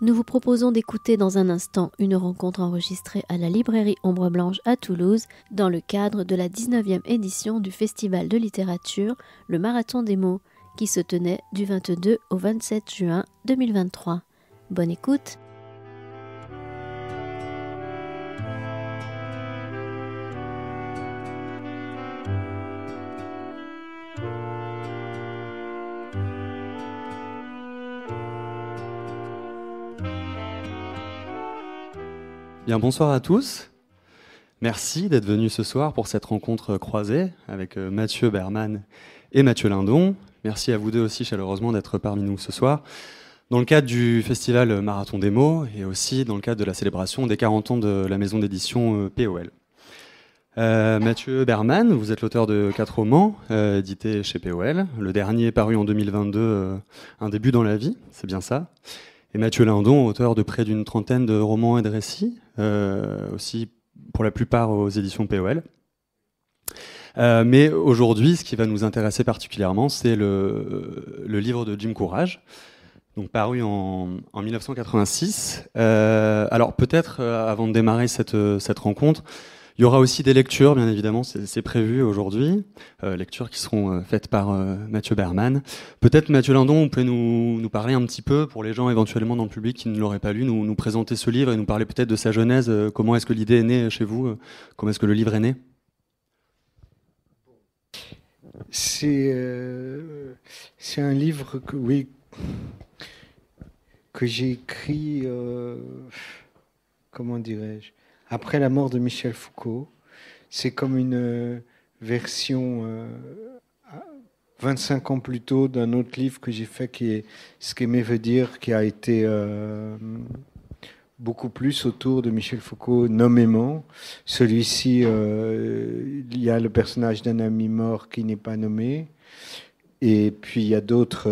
Nous vous proposons d'écouter dans un instant une rencontre enregistrée à la librairie Ombre Blanche à Toulouse dans le cadre de la 19e édition du Festival de littérature, le Marathon des mots, qui se tenait du 22 au 27 juin 2023. Bonne écoute! bonsoir à tous. Merci d'être venus ce soir pour cette rencontre croisée avec euh, Mathieu Berman et Mathieu Lindon. Merci à vous deux aussi chaleureusement d'être parmi nous ce soir. Dans le cadre du festival Marathon des mots et aussi dans le cadre de la célébration des 40 ans de la maison d'édition euh, POL. Euh, Mathieu Berman, vous êtes l'auteur de quatre romans édités chez POL. Le dernier paru en 2022, Un début dans la vie, c'est bien ça. Et Mathieu Lindon, auteur de près d'une trentaine de romans et de récits, euh, aussi pour la plupart aux éditions POL. Euh, mais aujourd'hui, ce qui va nous intéresser particulièrement, c'est le, livre de Jim Courage, donc paru en, 1986. Euh, alors peut-être, avant de démarrer cette, cette rencontre, il y aura aussi des lectures, bien évidemment, c'est prévu aujourd'hui, euh, lectures qui seront euh, faites par euh, Mathieu Berman. Peut-être Mathieu Lindon, vous pouvez nous, parler un petit peu, pour les gens éventuellement dans le public qui ne l'auraient pas lu, nous, nous, présenter ce livre et nous parler peut-être de sa genèse, comment est-ce que l'idée est née chez vous, comment est-ce que le livre est né C'est un livre que, oui, que j'ai écrit, comment dirais-je après la mort de Michel Foucault. C'est comme une euh, version 25 euh, ans plus tôt d'un autre livre que j'ai fait qui est Ce qu'aimer veut dire, qui a été euh, beaucoup plus autour de Michel Foucault nommément. Celui-ci, il y a le personnage d'un ami mort qui n'est pas nommé. Et puis il y a d'autres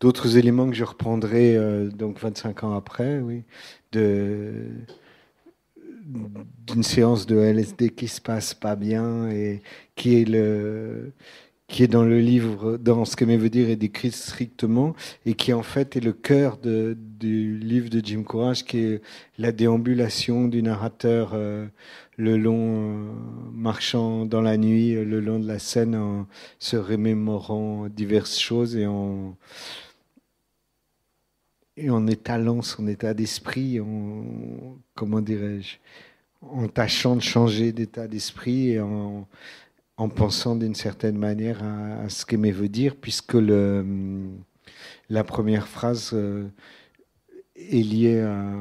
d'autres éléments que je reprendrai euh, donc 25 ans après, oui, de d'une séance de LSD qui se passe pas bien et qui est le qui est dans le livre, dans ce que mes veut dire et décrit strictement, et qui en fait est le cœur de, du livre de Jim Courage, qui est la déambulation du narrateur euh, le long, euh, marchant dans la nuit, le long de la scène, en se remémorant diverses choses et en et en étalant son état d'esprit, en, comment dirais-je, en tâchant de changer d'état d'esprit et en, en pensant d'une certaine manière à, ce qu'aimer veut dire, puisque le, la première phrase euh, est liée à,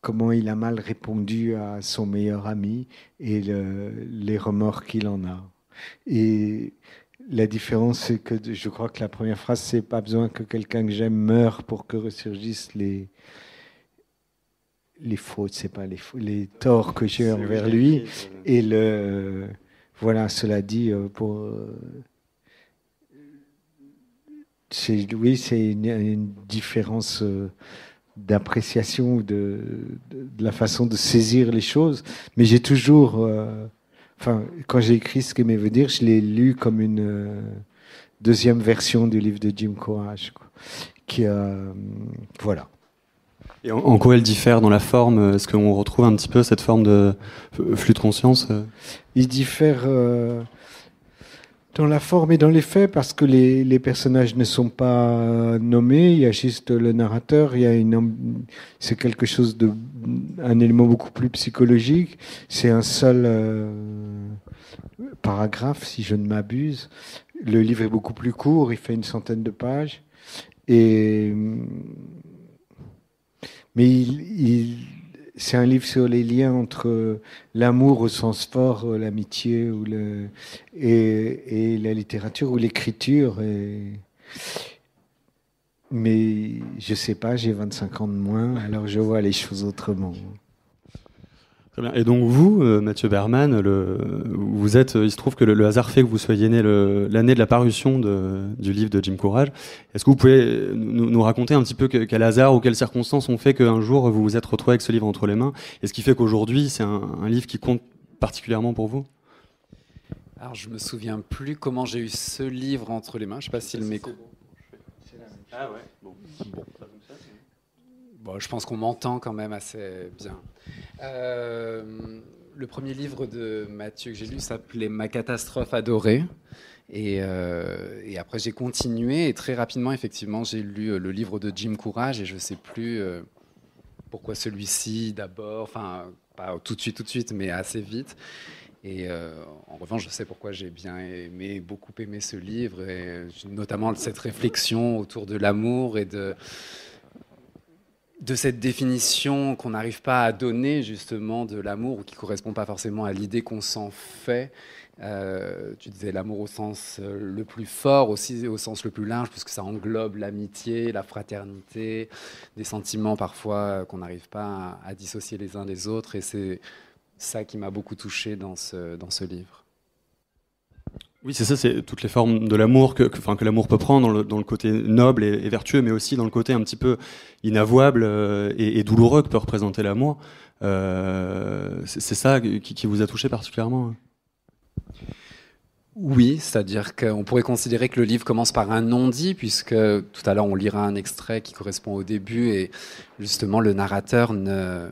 comment il a mal répondu à son meilleur ami et le, les remords qu'il en a. Et la différence, c'est que je crois que la première phrase, c'est pas besoin que quelqu'un que j'aime meure pour que ressurgissent les les fautes, c'est pas les, les torts que j'ai envers lui. Et le voilà, cela dit, euh, pour oui, c'est une, différence euh, d'appréciation de, de, la façon de saisir les choses, mais j'ai toujours euh, quand j'ai écrit ce que veut dire, je l'ai lu comme une euh, deuxième version du livre de Jim Courage. qui, euh, voilà. Et en, quoi elle diffère dans la forme euh, Est-ce qu'on retrouve un petit peu cette forme de flux de conscience Il diffère dans la forme et dans les faits, parce que les, personnages ne sont pas euh, nommés, il y a juste le narrateur, il y a une, c'est quelque chose de, un élément beaucoup plus psychologique, c'est un seul euh, paragraphe, si je ne m'abuse. Le livre est beaucoup plus court, il fait une centaine de pages, et, mais il c'est un livre sur les liens entre euh, l'amour au sens fort, euh, l'amitié ou le, et, la littérature ou l'écriture. Mais je sais pas, j'ai 25 ans de moins, alors je vois les choses autrement. Et donc vous, euh, Mathieu Berman, vous êtes, euh, il se trouve que le, hasard fait que vous soyez né l'année de la parution du livre de Jim Courage. Est-ce que vous pouvez euh, nous, raconter un petit peu quel hasard ou quelles circonstances ont fait qu'un jour vous vous êtes retrouvé avec ce livre entre les mains et ce qui fait qu'aujourd'hui c'est un, livre qui compte particulièrement pour vous alors, je me souviens plus comment j'ai eu ce livre entre les mains. Je ne sais pas s'il ah, m'écoute. Ah ouais je pense qu'on m'entend quand même assez bien. Euh, le premier livre de Mathieu que j'ai lu s'appelait Ma catastrophe adorée. Et, euh, après, j'ai continué. Et très rapidement, effectivement, j'ai lu euh, le livre de Jim Courage. Et je ne sais plus pourquoi celui-ci d'abord. Enfin, pas tout de suite, tout de suite, mais assez vite. Et en revanche, je sais pourquoi j'ai bien aimé, beaucoup aimé ce livre, et notamment cette réflexion autour de l'amour et de, de cette définition qu'on n'arrive pas à donner justement de l'amour ou qui ne correspond pas forcément à l'idée qu'on s'en fait. Euh, tu disais l'amour au sens euh, le plus fort, aussi au sens le plus large, puisque ça englobe l'amitié, la fraternité, des sentiments parfois euh, qu'on n'arrive pas à, dissocier les uns des autres. Et c'est ça qui m'a beaucoup touché dans ce livre. Oui, c'est ça, c'est toutes les formes de l'amour que, que l'amour peut prendre dans le, côté noble et, vertueux, mais aussi dans le côté un petit peu inavouable euh, et, douloureux que peut représenter l'amour. Euh, c'est ça qui, qui, vous a touché particulièrement hein Oui, c'est-à-dire qu'on pourrait considérer que le livre commence par un non-dit, puisque tout à l'heure on lira un extrait qui correspond au début, et justement le narrateur ne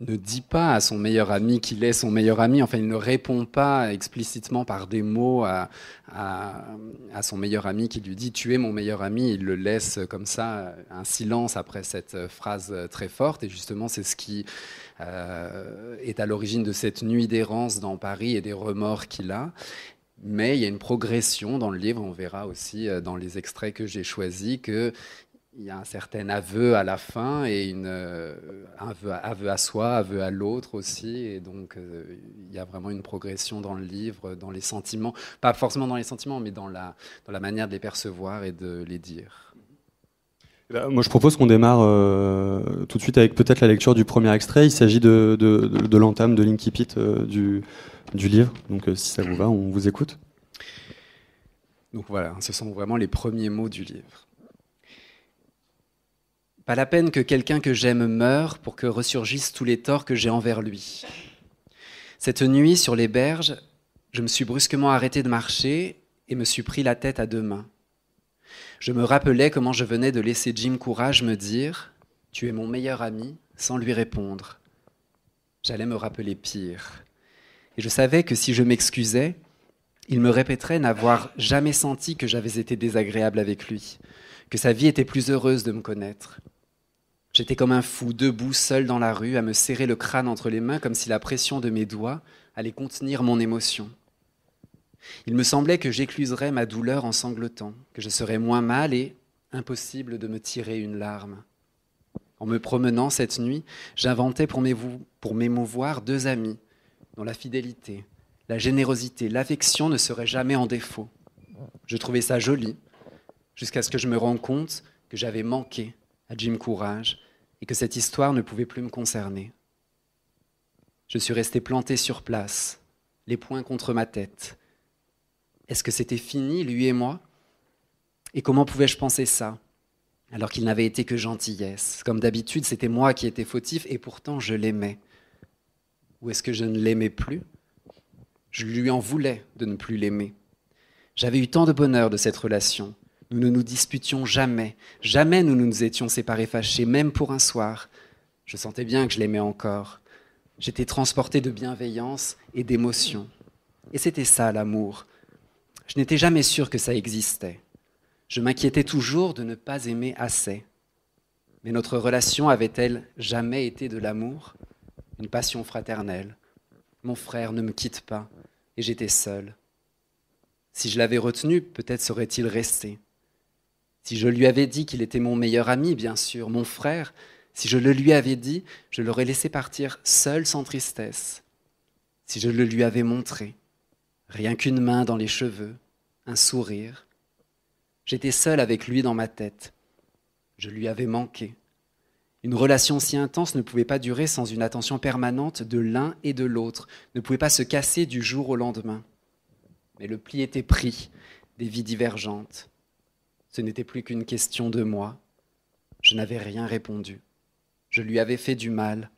ne dit pas à son meilleur ami qu'il est son meilleur ami, enfin il ne répond pas explicitement par des mots à, son meilleur ami qui lui dit tu es mon meilleur ami, il le laisse comme ça, un silence après cette phrase très forte, et justement c'est ce qui euh, est à l'origine de cette nuit d'errance dans Paris et des remords qu'il a. Mais il y a une progression dans le livre, on verra aussi euh, dans les extraits que j'ai choisis, que il y a un certain aveu à la fin et une, euh, un aveu, à soi, aveu à l'autre aussi. Et donc, euh, il y a vraiment une progression dans le livre, dans les sentiments, pas forcément dans les sentiments, mais dans la, dans la manière de les percevoir et de les dire. Eh ben, moi, je propose qu'on démarre euh, tout de suite avec peut-être la lecture du premier extrait. Il s'agit de, l'entame, de l'incipit du, du, livre. Donc, si ça vous va, on vous écoute. Donc voilà, ce sont vraiment les premiers mots du livre. Pas la peine que quelqu'un que j'aime meure pour que ressurgissent tous les torts que j'ai envers lui. Cette nuit, sur les berges, je me suis brusquement arrêté de marcher et me suis pris la tête à deux mains. Je me rappelais comment je venais de laisser Jim Courage me dire ⁇ Tu es mon meilleur ami ⁇ sans lui répondre. J'allais me rappeler pire. Et je savais que si je m'excusais, il me répéterait n'avoir jamais senti que j'avais été désagréable avec lui, que sa vie était plus heureuse de me connaître, J'étais comme un fou, debout, seul dans la rue, à me serrer le crâne entre les mains comme si la pression de mes doigts allait contenir mon émotion. Il me semblait que j'écluserais ma douleur en sanglotant, que je serais moins mal et impossible de me tirer une larme. En me promenant cette nuit, j'inventais pour m'émouvoir deux amis dont la fidélité, la générosité, l'affection ne seraient jamais en défaut. Je trouvais ça joli, jusqu'à ce que je me rende compte que j'avais manqué à Jim Courage et que cette histoire ne pouvait plus me concerner. Je suis resté planté sur place, les poings contre ma tête. Est-ce que c'était fini, lui et moi Et comment pouvais-je penser ça alors qu'il n'avait été que gentillesse Comme d'habitude, c'était moi qui étais fautif et pourtant je l'aimais. Ou est-ce que je ne l'aimais plus Je lui en voulais de ne plus l'aimer. J'avais eu tant de bonheur de cette relation, nous ne nous disputions jamais. Jamais nous ne nous étions séparés fâchés, même pour un soir. Je sentais bien que je l'aimais encore. J'étais transporté de bienveillance et d'émotion. Et c'était ça, l'amour. Je n'étais jamais sûr que ça existait. Je m'inquiétais toujours de ne pas aimer assez. Mais notre relation avait-elle jamais été de l'amour Une passion fraternelle. Mon frère ne me quitte pas, et j'étais seul. Si je l'avais retenu, peut-être serait-il resté. Si je lui avais dit qu'il était mon meilleur ami, bien sûr, mon frère, si je le lui avais dit, je l'aurais laissé partir seul sans tristesse. Si je le lui avais montré, rien qu'une main dans les cheveux, un sourire, j'étais seul avec lui dans ma tête. Je lui avais manqué. Une relation si intense ne pouvait pas durer sans une attention permanente de l'un et de l'autre, ne pouvait pas se casser du jour au lendemain. Mais le pli était pris, des vies divergentes. Ce n'était plus qu'une question de moi. Je n'avais rien répondu. Je lui avais fait du mal.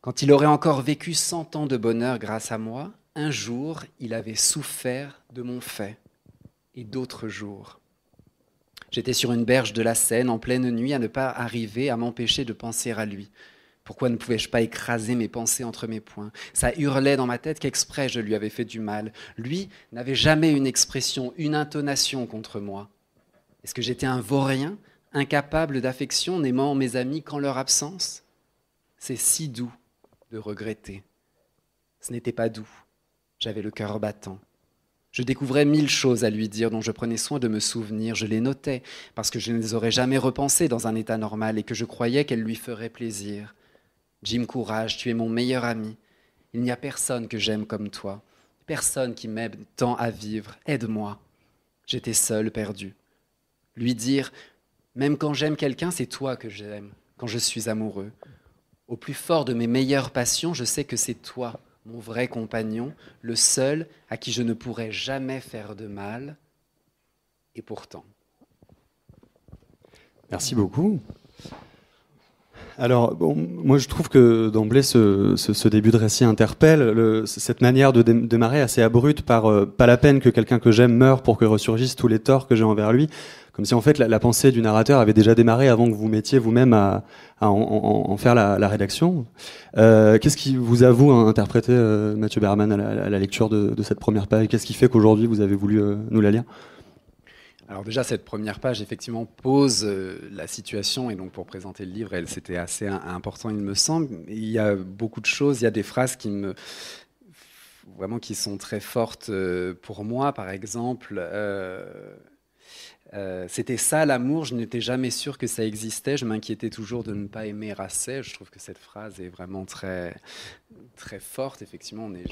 Quand il aurait encore vécu cent ans de bonheur grâce à moi, un jour, il avait souffert de mon fait, et d'autres jours. J'étais sur une berge de la Seine en pleine nuit à ne pas arriver à m'empêcher de penser à lui. Pourquoi ne pouvais-je pas écraser mes pensées entre mes poings Ça hurlait dans ma tête qu'exprès je lui avais fait du mal. Lui n'avait jamais une expression, une intonation contre moi. Est-ce que j'étais un vaurien, incapable d'affection, n'aimant mes amis qu'en leur absence C'est si doux de regretter. Ce n'était pas doux. J'avais le cœur battant. Je découvrais mille choses à lui dire dont je prenais soin de me souvenir, je les notais, parce que je ne les aurais jamais repensées dans un état normal et que je croyais qu'elles lui feraient plaisir. Jim Courage, tu es mon meilleur ami. Il n'y a personne que j'aime comme toi, personne qui m'aide tant à vivre. Aide-moi. J'étais seul, perdu. Lui dire, même quand j'aime quelqu'un, c'est toi que j'aime, quand je suis amoureux. Au plus fort de mes meilleures passions, je sais que c'est toi, mon vrai compagnon, le seul à qui je ne pourrais jamais faire de mal. Et pourtant. Merci beaucoup. Alors, bon, moi je trouve que d'emblée, ce, ce, début de récit interpelle cette manière de démarrer assez abrupte par euh, pas la peine que quelqu'un que j'aime meure pour que ressurgissent tous les torts que j'ai envers lui. Comme si en fait la, pensée du narrateur avait déjà démarré avant que vous mettiez vous-même à, à en, faire la, la rédaction. Euh, qu'est-ce qui vous a, vous, interpréter, euh, Mathieu Berman, à la, à la, lecture de, de cette première page Qu'est-ce qui fait qu'aujourd'hui vous avez voulu nous la lire alors déjà, cette première page, effectivement, pose euh, la situation. Et donc, pour présenter le livre, elle, c'était assez important, il me semble. Il y a beaucoup de choses, il y a des phrases qui me vraiment qui sont très fortes euh, pour moi. Par exemple, euh, c'était ça l'amour, je n'étais jamais sûr que ça existait, je m'inquiétais toujours de ne pas aimer assez. Je trouve que cette phrase est vraiment très, très forte. Effectivement, on est,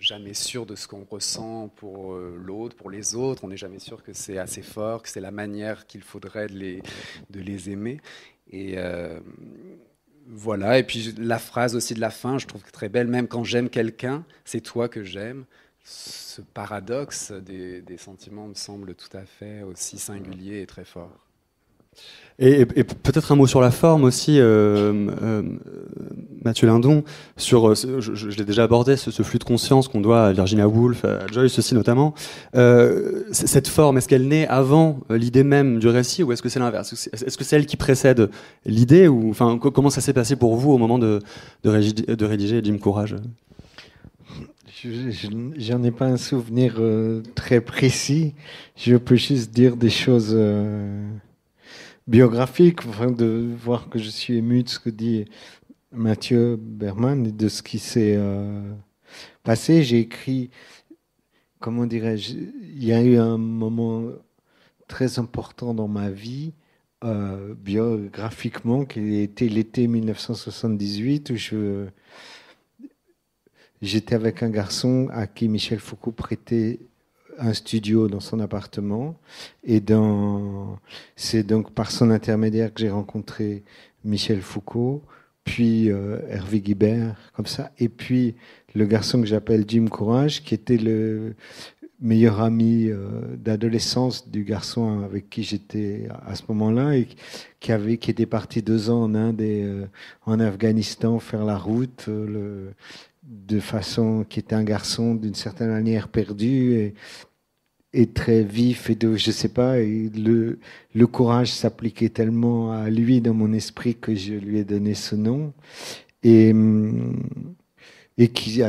jamais sûr de ce qu'on ressent pour euh, l'autre, pour les autres. On n'est jamais sûr que c'est assez fort, que c'est la manière qu'il faudrait de les, de les aimer. Et euh, voilà. Et puis la phrase aussi de la fin, je trouve très belle. Même quand j'aime quelqu'un, c'est toi que j'aime. Ce paradoxe des sentiments me semble tout à fait aussi singulier et très fort. Et, peut-être un mot sur la forme aussi, euh, euh, Mathieu Lindon, sur, euh, je, l'ai déjà abordé, ce, flux de conscience qu'on doit à Virginia Woolf, à Joyce aussi notamment. cette forme, est-ce qu'elle naît avant l'idée même du récit ou est-ce que c'est l'inverse Est-ce que c'est elle qui précède l'idée ou enfin comment ça s'est passé pour vous au moment de, rédiger, de rédiger Jim Courage J'en ai pas un souvenir très précis. Je peux juste dire des choses biographique, enfin, de voir que je suis ému de ce que dit Mathieu Berman et de ce qui s'est euh, passé. J'ai écrit, comment dirais-je, il y a eu un moment très important dans ma vie. Euh, biographiquement, qui était l'été 1978, où j'étais avec un garçon à qui Michel Foucault prêtait un studio dans son appartement. Et dans... c'est donc par son intermédiaire que j'ai rencontré Michel Foucault, puis euh, Hervé Guibert, comme ça. Et puis le garçon que j'appelle Jim Courage, qui était le meilleur ami euh, d'adolescence du garçon avec qui j'étais à ce moment-là et qui avait qui était parti deux ans en Inde et euh, en Afghanistan faire la route le, de façon qui était un garçon d'une certaine manière perdu et, très vif et de je sais pas et le courage s'appliquait tellement à lui dans mon esprit que je lui ai donné ce nom et hum, et qui,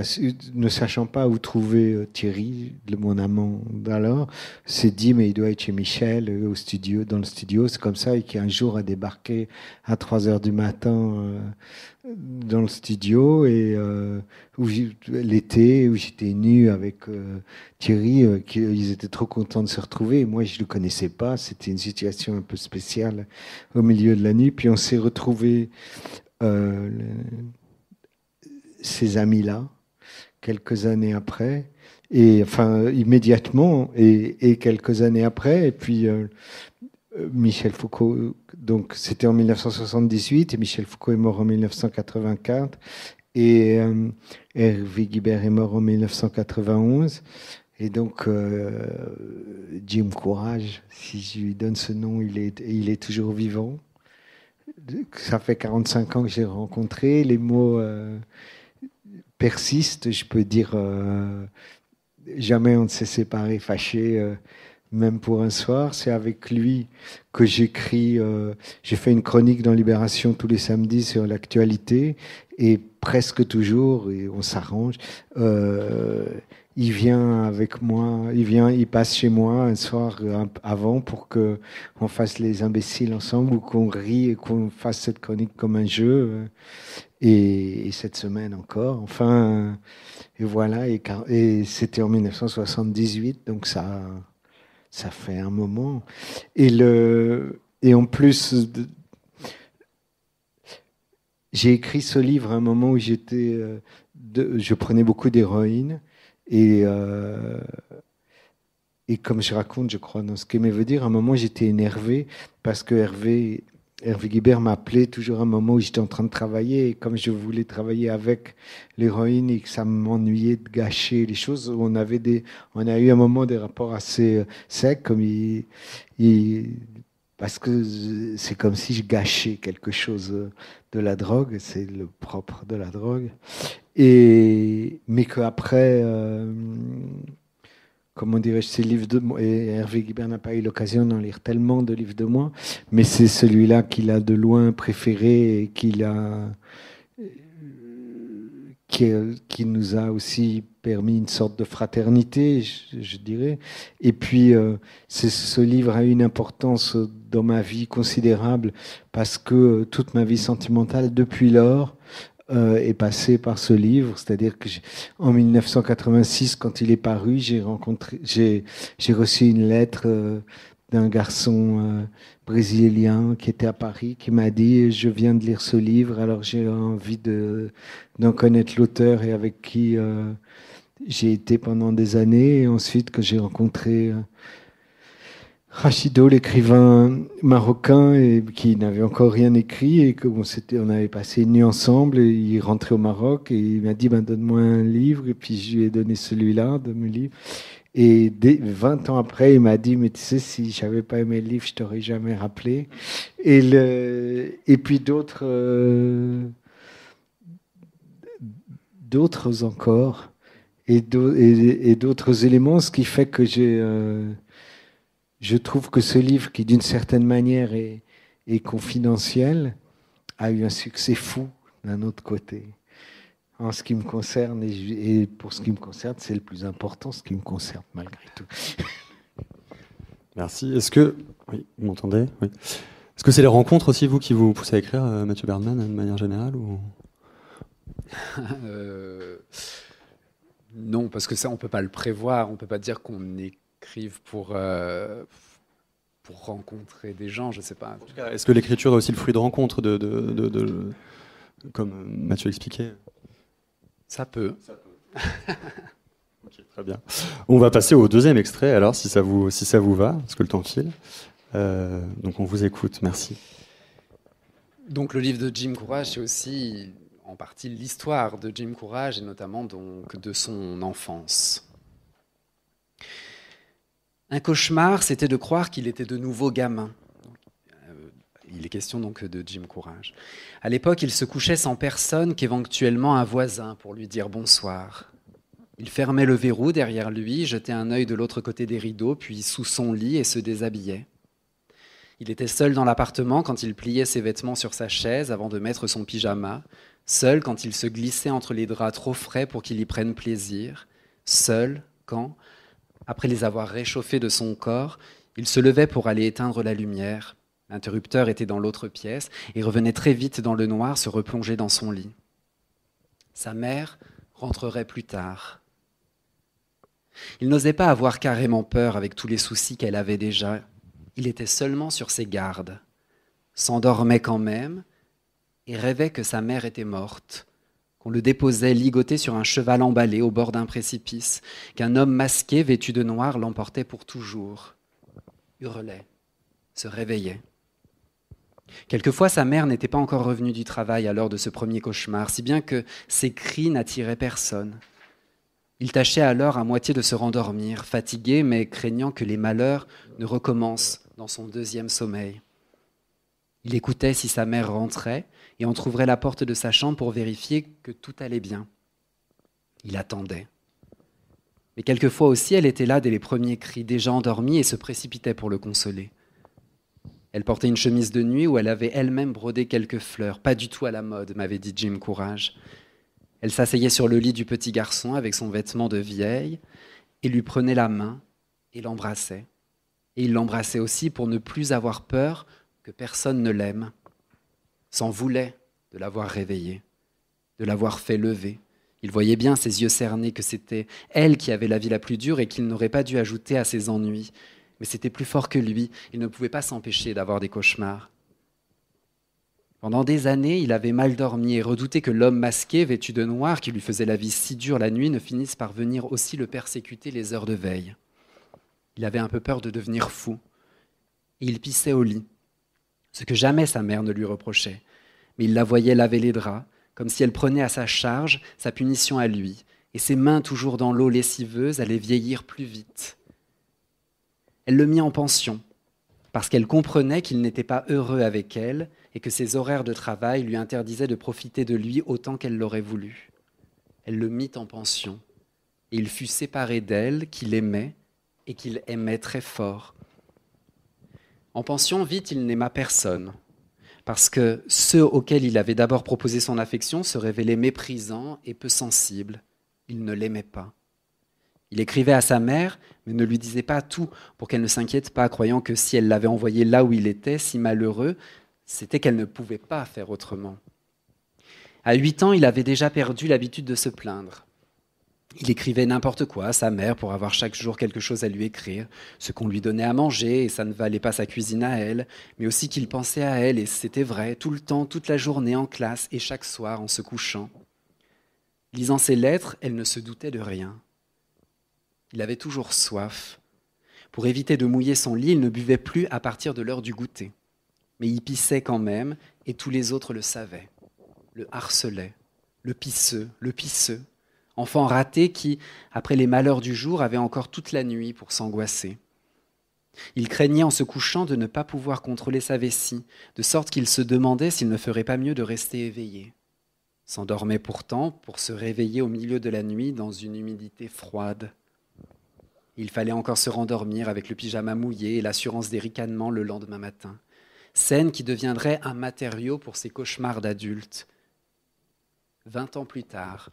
ne sachant pas où trouver euh, Thierry, mon amant d'alors, s'est dit mais il doit être chez Michel euh, au studio, dans le studio, c'est comme ça, et qui un jour a débarqué à 3 h du matin euh, dans le studio et où l'été où j'étais nu avec Thierry, ils étaient trop contents de se retrouver. moi, je le connaissais pas, c'était une situation un peu spéciale au milieu de la nuit. Puis on s'est retrouvé ces amis-là quelques années après, et enfin immédiatement et, et quelques années après, et puis euh, Michel Foucault, donc c'était en 1978 et Michel Foucault est mort en 1984 et euh, Hervé Guibert est mort en 1991. Et donc, euh, Jim Courage, si je lui donne ce nom, il est, il est toujours vivant. Ça fait 45 ans que j'ai rencontré. Les mots, persiste, je peux dire, euh, jamais on ne s'est séparé fâché euh, même pour un soir. C'est avec lui que j'écris, euh, j'ai fait une chronique dans Libération tous les samedis sur l'actualité, et presque toujours, et on s'arrange, il vient avec moi, il vient, il passe chez moi un soir avant pour qu'on fasse les imbéciles ensemble ou qu'on rit et qu'on fasse cette chronique comme un jeu. Et, cette semaine encore. Enfin, et voilà, et, et c'était en 1978, donc ça, ça fait un moment. Et, le, et en plus, j'ai écrit ce livre à un moment où j'étais, euh, je prenais beaucoup d'héroïne, et, euh, et comme je raconte, je crois, dans ce qu'Aimé veut dire, à un moment j'étais énervé parce que Hervé Hervé Guibert m'appelait toujours à un moment où j'étais en train de travailler. Et comme je voulais travailler avec l'héroïne et que ça m'ennuyait de gâcher les choses, on, avait des, on a eu un moment des rapports assez euh, secs, comme il, parce que c'est comme si je gâchais quelque chose euh, de la drogue. C'est le propre de la drogue. Et, mais qu'après. après... Euh, comment dirais-je, ces livres de moi, et Hervé Guibert n'a pas eu l'occasion d'en lire tellement de livres de moi, mais c'est celui-là qu'il a de loin préféré et qu'il a, qui, nous a aussi permis une sorte de fraternité, je, dirais. Et puis, euh, c'est ce livre a eu une importance dans ma vie considérable parce que euh, toute ma vie sentimentale, depuis lors, euh, est passé par ce livre. C'est-à-dire que en 1986, quand il est paru, j'ai rencontré, j'ai, j'ai reçu une lettre euh, d'un garçon euh, brésilien qui était à Paris, qui m'a dit je viens de lire ce livre, alors j'ai envie de d'en connaître l'auteur et avec qui j'ai été pendant des années. Et ensuite que j'ai rencontré Rachido, l'écrivain marocain et qui n'avait encore rien écrit et que on, on avait passé une nuit ensemble il rentrait au Maroc et il m'a dit ben, donne-moi un livre et puis je lui ai donné celui-là de mes livre et 20 ans après il m'a dit mais tu sais si j'avais pas aimé le livre je t'aurais jamais rappelé et le et puis d'autres euh, d'autres encore et d'autres éléments ce qui fait que j'ai euh, je trouve que ce livre, qui d'une certaine manière est, confidentiel, a eu un succès fou d'un autre côté. En ce qui me concerne, et, pour ce qui me concerne, c'est le plus important, ce qui me concerne malgré tout. Merci. Est-ce que. Oui, vous m'entendez oui. Est-ce que c'est les rencontres aussi, vous, qui vous poussez à écrire, euh, Mathieu Bernman, de manière générale ou... Euh, non, parce que ça, on ne peut pas le prévoir. On ne peut pas dire qu'on est écrivent pour, euh, pour rencontrer des gens, je ne sais pas. Est-ce que l'écriture est aussi le fruit de rencontres, de, comme Mathieu expliquait Ça peut. Ça peut. très bien. On va passer au deuxième extrait, alors, si ça vous, si ça vous va, parce que le temps file. Euh, donc on vous écoute, merci. Donc le livre de Jim Courage, c'est aussi en partie l'histoire de Jim Courage et notamment donc de son enfance. Un cauchemar, c'était de croire qu'il était de nouveau gamin. Euh, il est question donc de Jim Courage. À l'époque, il se couchait sans personne qu'éventuellement un voisin pour lui dire bonsoir. Il fermait le verrou derrière lui, jetait un œil de l'autre côté des rideaux, puis sous son lit et se déshabillait. Il était seul dans l'appartement quand il pliait ses vêtements sur sa chaise avant de mettre son pyjama, seul quand il se glissait entre les draps trop frais pour qu'il y prenne plaisir, seul quand, après les avoir réchauffés de son corps, il se levait pour aller éteindre la lumière. L'interrupteur était dans l'autre pièce et revenait très vite dans le noir se replonger dans son lit. Sa mère rentrerait plus tard. Il n'osait pas avoir carrément peur avec tous les soucis qu'elle avait déjà. Il était seulement sur ses gardes, s'endormait quand même et rêvait que sa mère était morte, qu'on le déposait ligoté sur un cheval emballé au bord d'un précipice, qu'un homme masqué vêtu de noir l'emportait pour toujours, hurlait, se réveillait. Quelquefois sa mère n'était pas encore revenue du travail à l'heure de ce premier cauchemar, si bien que ses cris n'attiraient personne. Il tâchait alors à moitié de se rendormir, fatigué mais craignant que les malheurs ne recommencent dans son deuxième sommeil. Il écoutait si sa mère rentrait, et entr'ouvrait la porte de sa chambre pour vérifier que tout allait bien. Il attendait. Mais quelquefois aussi, elle était là dès les premiers cris, déjà endormie, et se précipitait pour le consoler. Elle portait une chemise de nuit où elle avait elle-même brodé quelques fleurs, pas du tout à la mode, m'avait dit Jim Courage. Elle s'asseyait sur le lit du petit garçon avec son vêtement de vieille, et lui prenait la main et l'embrassait. Et il l'embrassait aussi pour ne plus avoir peur que personne ne l'aime s'en voulait de l'avoir réveillé, de l'avoir fait lever. Il voyait bien, ses yeux cernés, que c'était elle qui avait la vie la plus dure et qu'il n'aurait pas dû ajouter à ses ennuis. Mais c'était plus fort que lui, il ne pouvait pas s'empêcher d'avoir des cauchemars. Pendant des années, il avait mal dormi et redoutait que l'homme masqué, vêtu de noir, qui lui faisait la vie si dure la nuit, ne finisse par venir aussi le persécuter les heures de veille. Il avait un peu peur de devenir fou. Et il pissait au lit, ce que jamais sa mère ne lui reprochait. Mais il la voyait laver les draps, comme si elle prenait à sa charge sa punition à lui, et ses mains toujours dans l'eau lessiveuse allaient vieillir plus vite. Elle le mit en pension, parce qu'elle comprenait qu'il n'était pas heureux avec elle et que ses horaires de travail lui interdisaient de profiter de lui autant qu'elle l'aurait voulu. Elle le mit en pension, et il fut séparé d'elle, qu'il aimait, et qu'il aimait très fort, en pension, vite, il n'aima personne, parce que ceux auxquels il avait d'abord proposé son affection se révélaient méprisants et peu sensibles. Il ne l'aimait pas. Il écrivait à sa mère, mais ne lui disait pas tout, pour qu'elle ne s'inquiète pas, croyant que si elle l'avait envoyé là où il était, si malheureux, c'était qu'elle ne pouvait pas faire autrement. À huit ans, il avait déjà perdu l'habitude de se plaindre. Il écrivait n'importe quoi à sa mère pour avoir chaque jour quelque chose à lui écrire, ce qu'on lui donnait à manger, et ça ne valait pas sa cuisine à elle, mais aussi qu'il pensait à elle, et c'était vrai, tout le temps, toute la journée en classe et chaque soir en se couchant. Lisant ses lettres, elle ne se doutait de rien. Il avait toujours soif. Pour éviter de mouiller son lit, il ne buvait plus à partir de l'heure du goûter. Mais il pissait quand même, et tous les autres le savaient, le harcelait, le pisseux, le pisseux enfant raté qui, après les malheurs du jour, avait encore toute la nuit pour s'angoisser. Il craignait en se couchant de ne pas pouvoir contrôler sa vessie, de sorte qu'il se demandait s'il ne ferait pas mieux de rester éveillé. S'endormait pourtant pour se réveiller au milieu de la nuit dans une humidité froide. Il fallait encore se rendormir avec le pyjama mouillé et l'assurance des ricanements le lendemain matin, scène qui deviendrait un matériau pour ses cauchemars d'adulte. Vingt ans plus tard,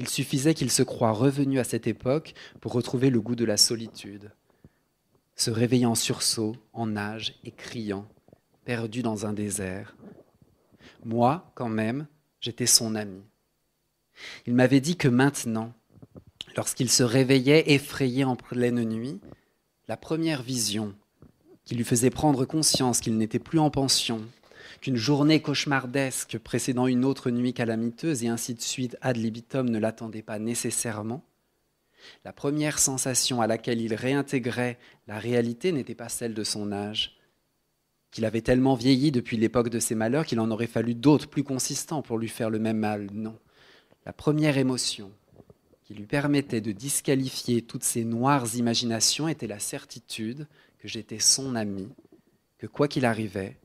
il suffisait qu'il se croie revenu à cette époque pour retrouver le goût de la solitude, se réveillant en sursaut, en nage et criant, perdu dans un désert. Moi, quand même, j'étais son ami. Il m'avait dit que maintenant, lorsqu'il se réveillait effrayé en pleine nuit, la première vision qui lui faisait prendre conscience qu'il n'était plus en pension, qu'une journée cauchemardesque précédant une autre nuit calamiteuse et ainsi de suite ad libitum ne l'attendait pas nécessairement, la première sensation à laquelle il réintégrait la réalité n'était pas celle de son âge, qu'il avait tellement vieilli depuis l'époque de ses malheurs qu'il en aurait fallu d'autres plus consistants pour lui faire le même mal. Non. La première émotion qui lui permettait de disqualifier toutes ses noires imaginations était la certitude que j'étais son ami, que quoi qu'il arrivait,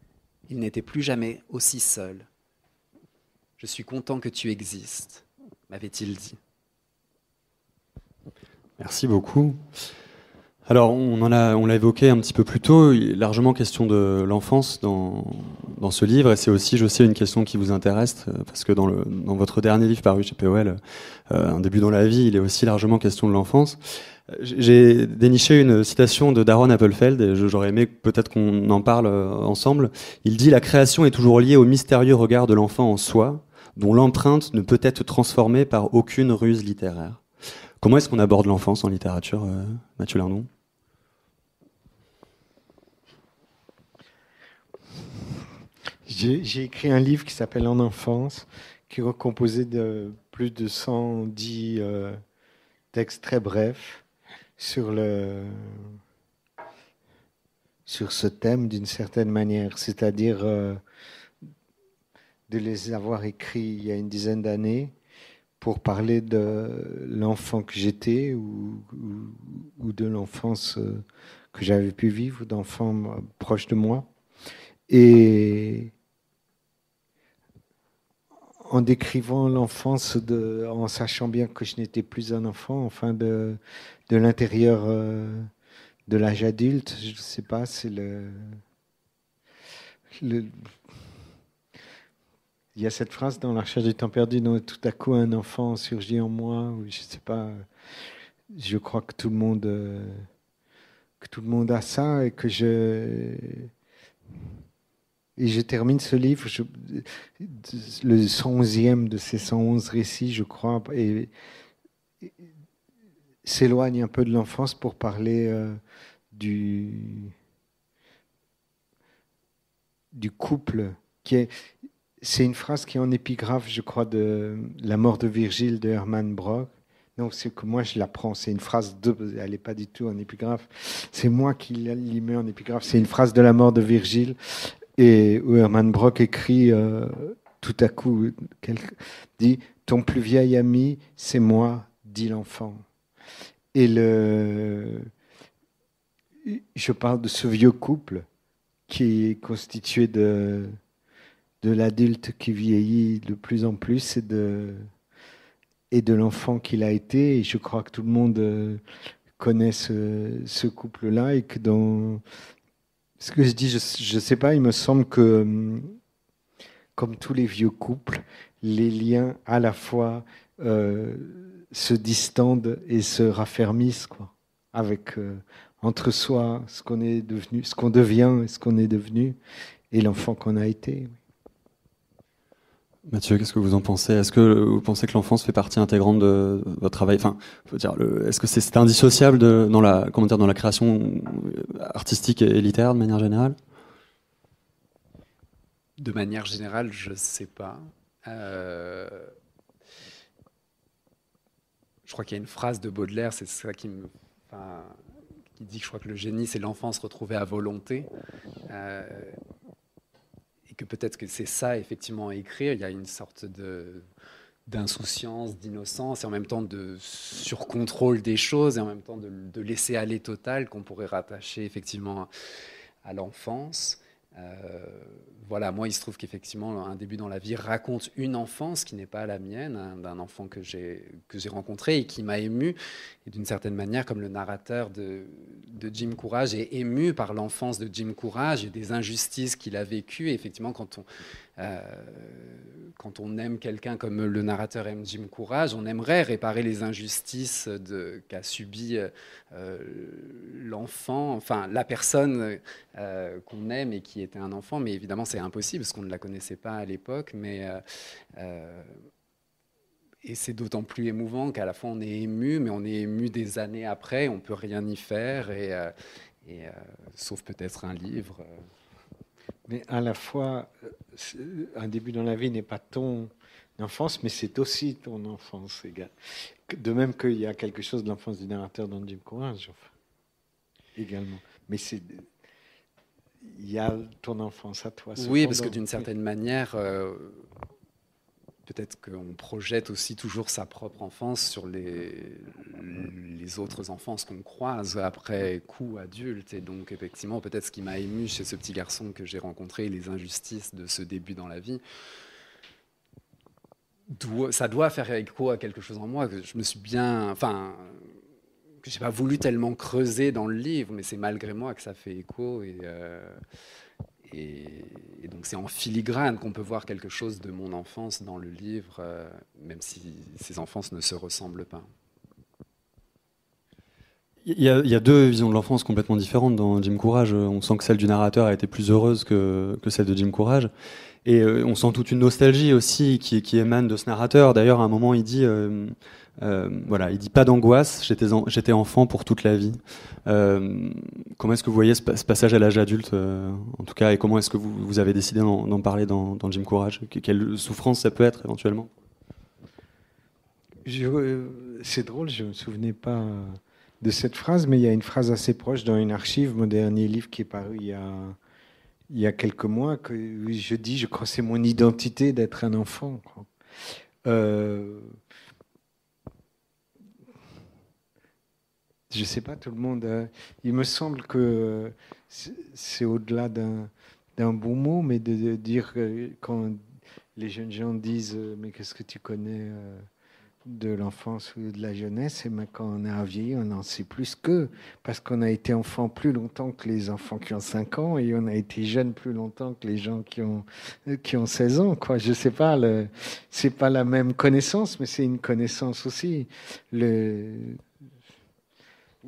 il n'était plus jamais aussi seul. Je suis content que tu existes, m'avait-il dit. Merci beaucoup. Alors, on, on l'a évoqué un petit peu plus tôt, il est largement question de l'enfance dans, ce livre, et c'est aussi, je sais, une question qui vous intéresse, euh, parce que dans, le, dans votre dernier livre paru chez POL, euh, Un début dans la vie, il est aussi largement question de l'enfance. J'ai déniché une citation de Darren Appelfeld, et j'aurais aimé peut-être qu'on en parle euh, ensemble. Il dit La création est toujours liée au mystérieux regard de l'enfant en soi, dont l'empreinte ne peut être transformée par aucune ruse littéraire. Comment est-ce qu'on aborde l'enfance en littérature, euh, Mathieu Lernon J'ai écrit un livre qui s'appelle En enfance, qui est composé de plus de 110 euh, textes très brefs sur le sur ce thème d'une certaine manière, c'est-à-dire euh, de les avoir écrits il y a une dizaine d'années pour parler de l'enfant que j'étais ou, ou, de l'enfance euh, que j'avais pu vivre, d'enfants euh, proches de moi. Et, en décrivant l'enfance, de, en sachant bien que je n'étais plus un enfant, enfin de, de l'intérieur euh, de l'âge adulte, je ne sais pas, c'est le, Il y a cette phrase dans La recherche du temps perdu, dont tout à coup un enfant surgit en moi, ou je ne sais pas, je crois que tout le monde... Euh, que tout le monde a ça et que je et je termine ce livre, le 111e de ces 111 récits, je crois, et, s'éloigne un peu de l'enfance pour parler euh, du, du couple. C'est une phrase qui est en épigraphe, je crois, de La mort de Virgile de Hermann Brock. Non, c'est que moi je la prends. C'est une phrase de. Elle n'est pas du tout en épigraphe. C'est moi qui l'y mets en épigraphe. C'est une phrase de la mort de Virgile. Et où Herman Brock écrit euh, tout à coup, dit Ton plus vieil ami, c'est moi, dit l'enfant. Et le... je parle de ce vieux couple qui est constitué de, de l'adulte qui vieillit de plus en plus et de, et de l'enfant qu'il a été. Et je crois que tout le monde euh, connaît ce, ce couple-là et que dans ce que je dis, je ne sais pas, il me semble que, hum, comme tous les vieux couples, les liens à la fois euh, se distendent et se raffermissent, quoi, avec euh, entre soi, ce qu'on est devenu, ce qu'on devient, ce qu'on est devenu, et l'enfant qu'on a été. Mathieu, qu'est-ce que vous en pensez Est-ce que vous pensez que l'enfance fait partie intégrante de votre travail Enfin, dire, est-ce que c'est, indissociable dans la dans la création artistique et littéraire de manière générale De manière générale, je ne sais pas. Euh, je crois qu'il y a une phrase de Baudelaire, c'est ça qui me, dit que je crois que le génie, c'est l'enfance retrouvée à volonté. Euh, que peut-être que c'est ça effectivement à écrire. Il y a une sorte d'insouciance, d'innocence, et en même temps de surcontrôle des choses, et en même temps de laisser aller total qu'on pourrait rattacher effectivement à l'enfance. Euh, voilà, moi, il se trouve qu'effectivement, un début dans la vie raconte une enfance qui n'est pas la mienne, hein, d'un enfant que j'ai rencontré et qui m'a ému. Et d'une certaine manière, comme le narrateur de, Jim Courage est ému par l'enfance de Jim Courage et des injustices qu'il a vécues. Et effectivement, quand on, euh, quand on aime quelqu'un comme le narrateur aime Jim Courage, on aimerait réparer les injustices qu'a subies euh, enfant, enfin la personne euh, qu'on aime et qui était un enfant, mais évidemment c'est impossible parce qu'on ne la connaissait pas à l'époque, mais euh, euh, et c'est d'autant plus émouvant qu'à la fois on est ému, mais on est ému des années après, on peut rien y faire, et, sauf peut-être un livre. Mais à la fois, un début dans la vie n'est pas ton enfance, mais c'est aussi ton enfance, De même qu'il y a quelque chose de l'enfance du narrateur dans Jim Courage également. Mais c'est il y a ton enfance à toi. Oui, parce que d'une certaine manière, euh, peut-être qu'on projette aussi toujours sa propre enfance sur les, les autres enfances qu'on croise après coup adulte. Et donc, effectivement, peut-être ce qui m'a ému chez ce petit garçon que j'ai rencontré, les injustices de ce début dans la vie, ça doit faire écho à quelque chose en moi. Je me suis bien, enfin, je n'ai pas voulu tellement creuser dans le livre, mais c'est malgré moi que ça fait écho. Et, euh, donc c'est en filigrane qu'on peut voir quelque chose de mon enfance dans le livre, euh, même si ces enfances ne se ressemblent pas. Il y, a, deux visions de l'enfance complètement différentes dans Jim Courage. On sent que celle du narrateur a été plus heureuse que, celle de Jim Courage. Et euh, on sent toute une nostalgie aussi qui, émane de ce narrateur. D'ailleurs, à un moment, il dit... Euh, voilà, il dit pas d'angoisse, j'étais, enfant pour toute la vie. Euh, comment est-ce que vous voyez ce, passage à l'âge adulte, euh, en tout cas, et comment est-ce que vous, avez décidé d'en, parler dans, Jim Courage Quelle souffrance ça peut être éventuellement C'est drôle, je ne me souvenais pas de cette phrase, mais il y a une phrase assez proche dans une archive, mon dernier livre qui est paru il y a, il y quelques mois, que je dis, je crois c'est mon identité d'être un enfant. je ne sais pas, tout le monde. Euh, il me semble que c'est au-delà d'un, d'un bon mot, mais de, dire quand les jeunes gens disent euh, Mais qu'est-ce que tu connais euh, de l'enfance ou de la jeunesse Et bien, quand on est a vieilli, on en sait plus qu'eux, parce qu'on a été enfant plus longtemps que les enfants qui ont 5 ans et on a été jeune plus longtemps que les gens qui ont, qui ont 16 ans. Quoi. Je ne sais pas, ce c'est pas la même connaissance, mais c'est une connaissance aussi. Le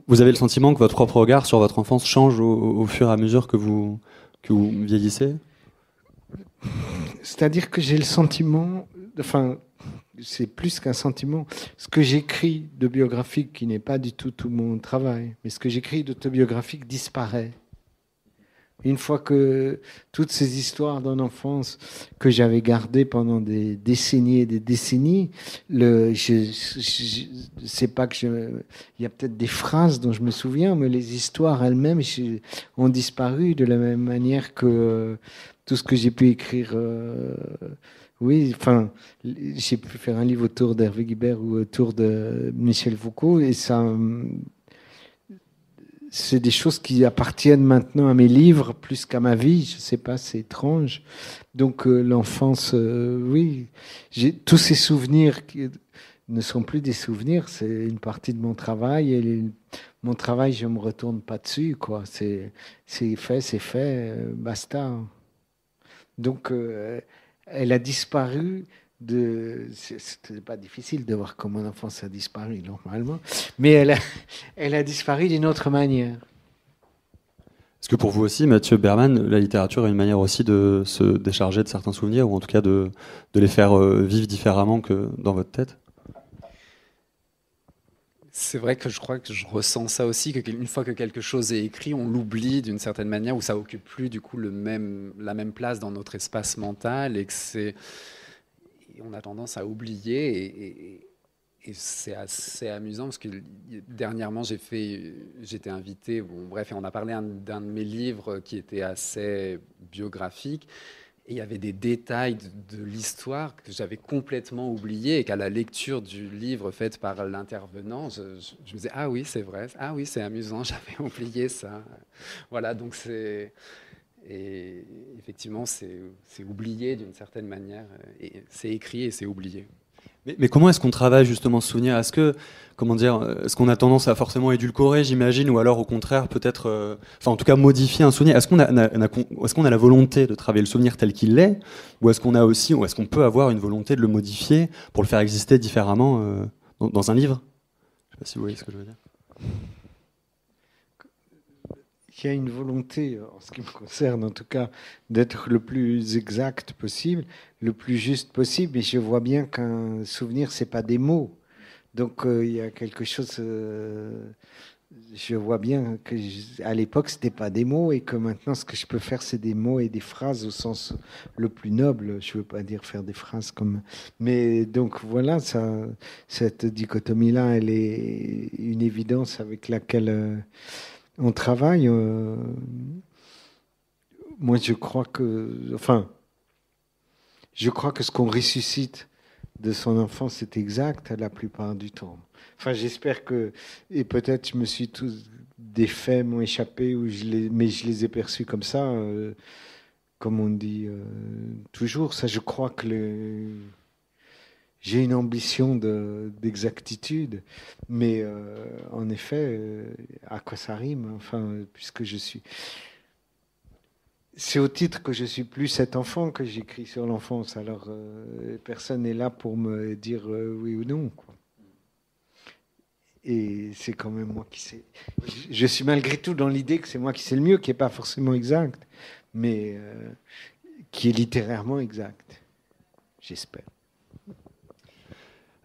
vous avez le sentiment que votre propre regard sur votre enfance change au, fur et à mesure que vous, que vous vieillissez C'est-à-dire que j'ai le sentiment, enfin, c'est plus qu'un sentiment, ce que j'écris de biographique, qui n'est pas du tout tout mon travail, mais ce que j'écris d'autobiographique disparaît. Une fois que toutes ces histoires d'enfance que j'avais gardées pendant des décennies et des décennies, le, je, ne sais pas que il y a peut-être des phrases dont je me souviens, mais les histoires elles-mêmes ont disparu de la même manière que euh, tout ce que j'ai pu écrire. Euh, oui, enfin, j'ai pu faire un livre autour d'Hervé Guibert ou autour de Michel Foucault, et ça, hum, c'est des choses qui appartiennent maintenant à mes livres plus qu'à ma vie. Je sais pas, c'est étrange. Donc euh, l'enfance, euh, oui, j'ai tous ces souvenirs qui ne sont plus des souvenirs. C'est une partie de mon travail et mon travail, je me retourne pas dessus, quoi. C'est fait, c'est fait, euh, basta. Donc elle a disparu de. C'était pas difficile de voir comment l'enfance a disparu normalement, mais elle a, elle a disparu d'une autre manière. Est-ce que pour vous aussi, Mathieu Berman, la littérature est une manière aussi de se décharger de certains souvenirs, ou en tout cas de, les faire euh, vivre différemment que dans votre tête c'est vrai que je crois que je ressens ça aussi, qu'une fois que quelque chose est écrit, on l'oublie d'une certaine manière, ou ça occupe plus du coup le même, la même place dans notre espace mental, et que c'est on a tendance à oublier. Et, c'est assez amusant parce que dernièrement, j'ai fait, j'étais invité, bon, bref, et on a parlé d'un de mes livres qui était assez biographique. Et il y avait des détails de, l'histoire que j'avais complètement oublié et qu'à la lecture du livre fait par l'intervenant, je, je, me disais Ah oui, c'est vrai, ah oui, c'est amusant, j'avais oublié ça. Voilà, donc c'est. Et effectivement, c'est oublié d'une certaine manière. C'est écrit et c'est oublié. Mais, comment est-ce qu'on travaille justement ce souvenir Est-ce que, comment dire, est-ce qu'on a tendance à forcément édulcorer, j'imagine, ou alors au contraire peut-être, euh, enfin en tout cas modifier un souvenir Est-ce qu'on a, est-ce qu'on a la volonté de travailler le souvenir tel qu'il l'est, ou est-ce qu'on a aussi, ou est-ce qu'on peut avoir une volonté de le modifier pour le faire exister différemment euh, dans, un livre Je sais pas si vous voyez ce que je veux dire qu'il y a une volonté, en ce qui me concerne en tout cas, d'être le plus exact possible, le plus juste possible. Et je vois bien qu'un souvenir, c'est pas des mots. Donc euh, il y a quelque chose. Euh, je vois bien que à l'époque c'était pas des mots et que maintenant ce que je peux faire c'est des mots et des phrases au sens le plus noble. Je veux pas dire faire des phrases comme. Mais donc voilà ça, cette dichotomie là, elle est une évidence avec laquelle. Euh, on travaille. Euh, moi, je crois que, enfin, je crois que ce qu'on ressuscite de son enfance, c'est exact la plupart du temps. Enfin, j'espère que, et peut-être, je me suis tous des faits m'ont échappé je les, mais je les ai perçus comme ça, euh, comme on dit euh, toujours. Ça, je crois que le j'ai une ambition d'exactitude, mais euh, en effet, euh, à quoi ça rime Enfin, puisque je suis. C'est au titre que je suis plus cet enfant que j'écris sur l'enfance. Alors, euh, personne n'est là pour me dire oui ou non. Et c'est quand même moi qui sais. Je suis malgré tout dans l'idée que c'est moi qui sais le mieux, qui n'est pas forcément exact, mais qui est littérairement exact. J'espère.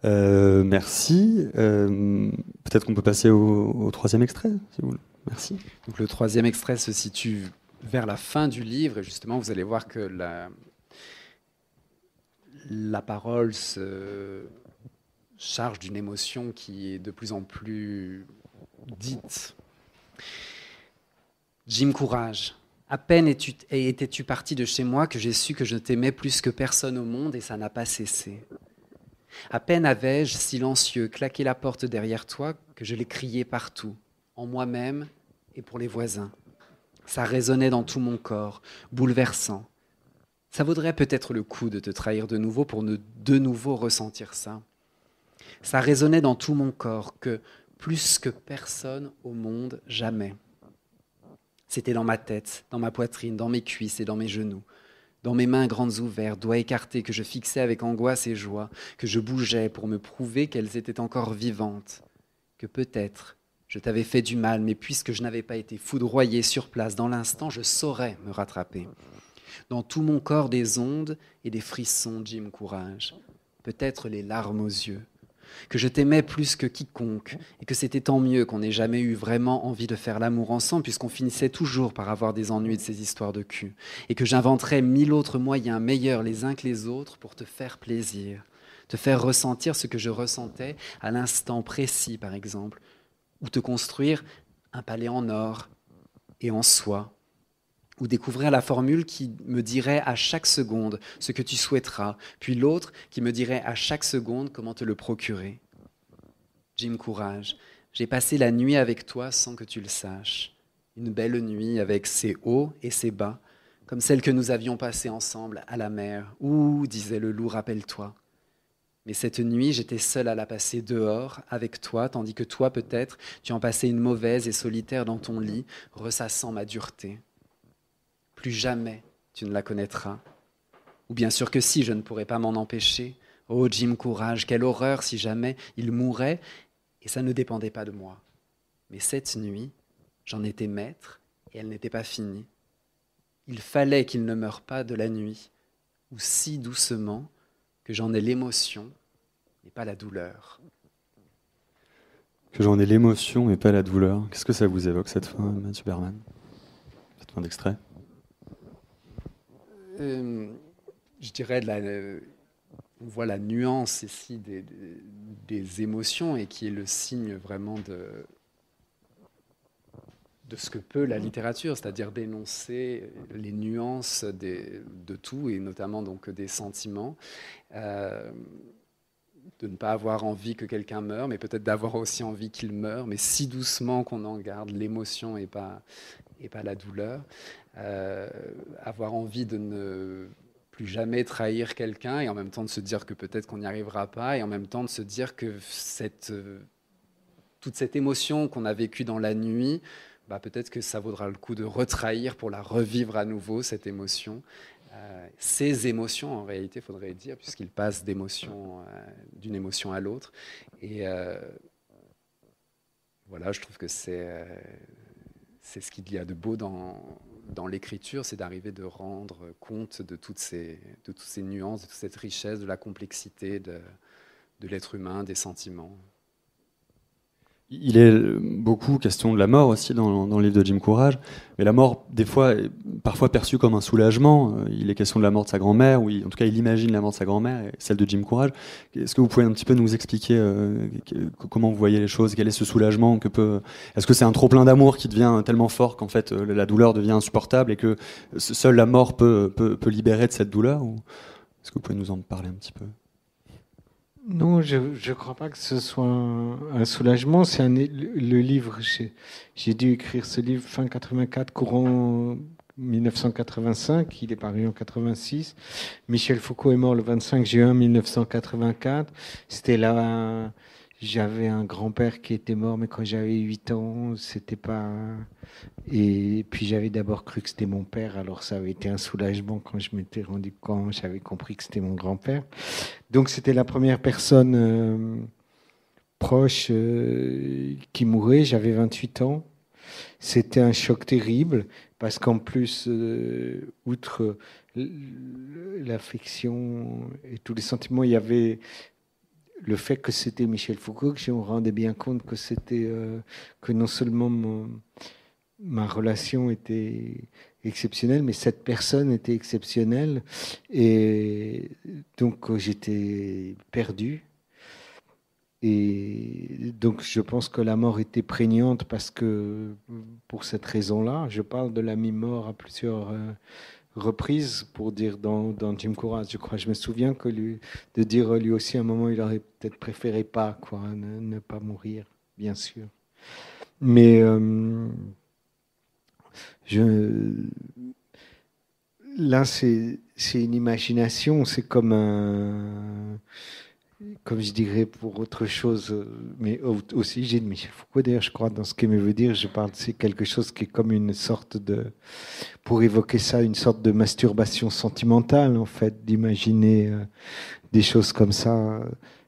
Euh, merci. Euh, peut-être qu'on peut passer au, troisième extrait, si vous voulez. Merci. Donc le troisième extrait se situe vers la fin du livre, et justement, vous allez voir que la, la parole se charge d'une émotion qui est de plus en plus dite. Jim Courage, à peine étais-tu parti de chez moi que j'ai su que je t'aimais plus que personne au monde et ça n'a pas cessé. À peine avais-je, silencieux, claqué la porte derrière toi que je l'ai crié partout, en moi-même et pour les voisins. Ça résonnait dans tout mon corps, bouleversant. Ça vaudrait peut-être le coup de te trahir de nouveau pour ne de nouveau ressentir ça. Ça résonnait dans tout mon corps que, plus que personne au monde, jamais. C'était dans ma tête, dans ma poitrine, dans mes cuisses et dans mes genoux dans mes mains grandes ouvertes, doigts écartés, que je fixais avec angoisse et joie, que je bougeais pour me prouver qu'elles étaient encore vivantes, que peut-être je t'avais fait du mal, mais puisque je n'avais pas été foudroyé sur place dans l'instant, je saurais me rattraper. Dans tout mon corps des ondes et des frissons, Jim Courage, peut-être les larmes aux yeux, que je t'aimais plus que quiconque, et que c'était tant mieux qu'on n'ait jamais eu vraiment envie de faire l'amour ensemble, puisqu'on finissait toujours par avoir des ennuis de ces histoires de cul, et que j'inventerais mille autres moyens meilleurs les uns que les autres pour te faire plaisir, te faire ressentir ce que je ressentais à l'instant précis, par exemple, ou te construire un palais en or et en soie ou découvrir la formule qui me dirait à chaque seconde ce que tu souhaiteras, puis l'autre qui me dirait à chaque seconde comment te le procurer. Jim Courage, j'ai passé la nuit avec toi sans que tu le saches. Une belle nuit avec ses hauts et ses bas, comme celle que nous avions passée ensemble à la mer. Ouh, disait le loup, rappelle-toi. Mais cette nuit, j'étais seul à la passer dehors avec toi, tandis que toi, peut-être, tu en passais une mauvaise et solitaire dans ton lit, ressassant ma dureté plus jamais tu ne la connaîtras. Ou bien sûr que si, je ne pourrais pas m'en empêcher. Oh Jim Courage, quelle horreur si jamais il mourait, et ça ne dépendait pas de moi. Mais cette nuit, j'en étais maître, et elle n'était pas finie. Il fallait qu'il ne meure pas de la nuit, ou si doucement que j'en ai l'émotion, et pas la douleur. Que j'en ai l'émotion et pas la douleur. Qu'est-ce que ça vous évoque cette fin, Superman Cette d'extrait euh, je dirais, on voit la nuance ici des, émotions et qui est le signe vraiment de, ce que peut la littérature, c'est-à-dire d'énoncer les nuances de tout et notamment donc des sentiments. Euh, de ne pas avoir envie que quelqu'un meure, mais peut-être d'avoir aussi envie qu'il meure, mais si doucement qu'on en garde l'émotion et pas la douleur. Euh, avoir envie de ne plus jamais trahir quelqu'un et en même temps de se dire que peut-être qu'on n'y arrivera pas et en même temps de se dire que cette, euh, toute cette émotion qu'on a vécue dans la nuit, bah peut-être que ça vaudra le coup de retrahir pour la revivre à nouveau, cette émotion. Euh, ces émotions, en réalité, faudrait dire, puisqu'ils passent d'une émotion à l'autre. Et voilà, je trouve que c'est, c'est ce qu'il y a de beau dans, dans l'écriture, c'est d'arriver de rendre compte de toutes, ces, nuances, de toute cette richesse, de la complexité de l'être humain, des sentiments il est beaucoup question de la mort aussi dans, le livre de Jim Courage. Mais la mort, des fois, est parfois perçue comme un soulagement. Euh, il est question de la mort de sa grand-mère, ou en tout cas, il imagine la mort de sa grand-mère et celle de Jim Courage. Est-ce que vous pouvez un petit peu nous expliquer euh, comment vous voyez les choses Quel est ce soulagement que peut Est-ce que c'est un trop plein d'amour qui devient tellement fort qu'en fait euh, la douleur devient insupportable et que seule la mort peut, peut, peut libérer de cette douleur Est-ce que vous pouvez nous en parler un petit peu non, je ne crois pas que ce soit un, soulagement. C'est le, le livre. J'ai dû écrire ce livre fin 84, courant 1985. Il est paru en 86. Michel Foucault est mort le 25 juin 1984. C'était la j'avais un grand-père qui était mort, mais quand j'avais 8 ans, c'était pas. Et puis j'avais d'abord cru que c'était mon père, alors ça avait été un soulagement quand je m'étais rendu compte, j'avais compris que c'était mon grand-père. Donc c'était la première personne euh, proche euh, qui mourait. J'avais 28 ans. C'était un choc terrible parce qu'en plus, euh, outre l'affection et tous les sentiments, il y avait le fait que c'était Michel Foucault, que je me rendais bien compte que c'était euh, que non seulement ma relation était exceptionnelle, mais cette personne était exceptionnelle, et donc euh, j'étais perdu. Et donc je pense que la mort était prégnante parce que pour cette raison-là, je parle de la mi-mort à plusieurs euh, reprise pour dire dans, dans Jim Courage, je crois. Je me souviens que lui, de dire lui aussi à un moment, il aurait peut-être préféré pas, quoi, ne, pas mourir, bien sûr. Mais euh, je, là, c'est une imagination, c'est comme un comme je dirais pour autre chose, mais aussi j'ai de Michel Foucault, d'ailleurs, je crois, dans ce qu'il me veut dire, je parle, c'est quelque chose qui est comme une sorte de, pour évoquer ça, une sorte de masturbation sentimentale, en fait, d'imaginer euh, des choses comme ça,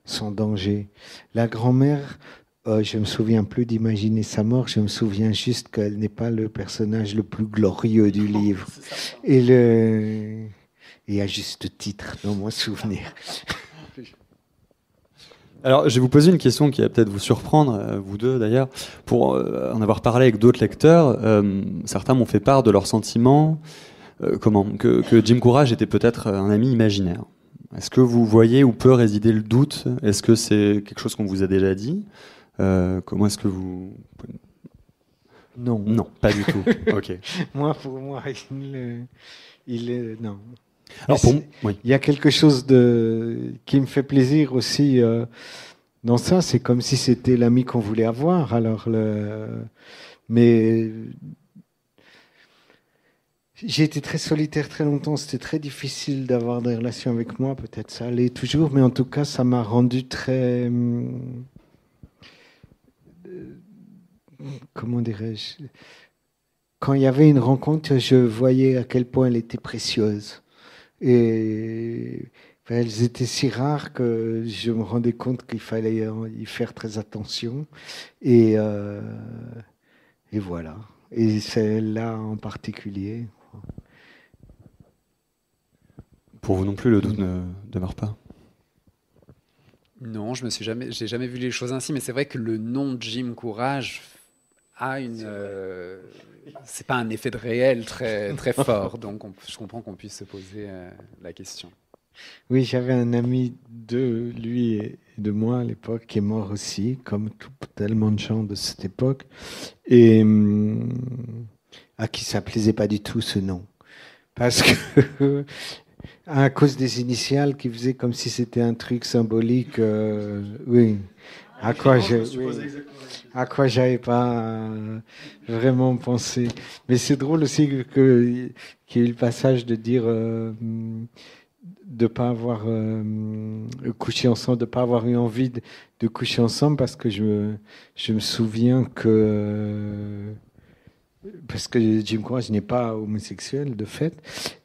sans danger. La grand-mère, je euh, je me souviens plus d'imaginer sa mort, je me souviens juste qu'elle n'est pas le personnage le plus glorieux du oh, livre. Et le, et à juste titre, dans mon souvenir. Alors, je vais vous poser une question qui va peut-être vous surprendre, euh, vous deux d'ailleurs. Pour euh, en avoir parlé avec d'autres lecteurs, euh, certains m'ont fait part de leur sentiment comment que, Jim Courage était peut-être un ami imaginaire. Est-ce que vous voyez où peut résider le doute Est-ce que c'est quelque chose qu'on vous a déjà dit Comment est-ce que vous... Non. Non, pas du tout. ok. moi, pour moi, il... est... non. Il y a quelque chose qui me fait plaisir aussi euh, dans ça. C'est comme si c'était l'ami qu'on voulait avoir. Alors, mais j'ai été très solitaire très longtemps. C'était très difficile d'avoir des relations avec moi. Peut-être ça allait toujours, mais en tout cas, ça m'a rendu très euh, comment dirais-je, quand il y avait une rencontre, je voyais à quel point elle était précieuse. Et elles étaient si rares que je me rendais compte qu'il fallait y faire très attention. Et, euh, et voilà. Et celle-là en particulier. Pour vous non plus, le doute ne demeure pas Non, je n'ai jamais, j'ai jamais vu les choses ainsi, mais c'est vrai que le nom de Jim Courage une. Euh, c'est pas un effet de réel très, très fort, donc je comprends qu'on puisse se poser euh, la question. Oui, j'avais un ami de lui et de moi à l'époque qui est mort aussi, comme tout, tellement de gens de cette époque, et hum, à qui ça plaisait pas du tout ce nom. Parce que à cause des initiales qui faisaient comme si c'était un truc symbolique. Euh, oui. À quoi je à quoi j'avais pas euh, vraiment pensé. Mais c'est drôle aussi que qu'il y ait eu le passage de dire euh, de pas avoir euh, couché ensemble, de pas avoir eu envie de, de, coucher ensemble parce que je je me souviens que parce que Jim Croce n'est pas homosexuel de fait.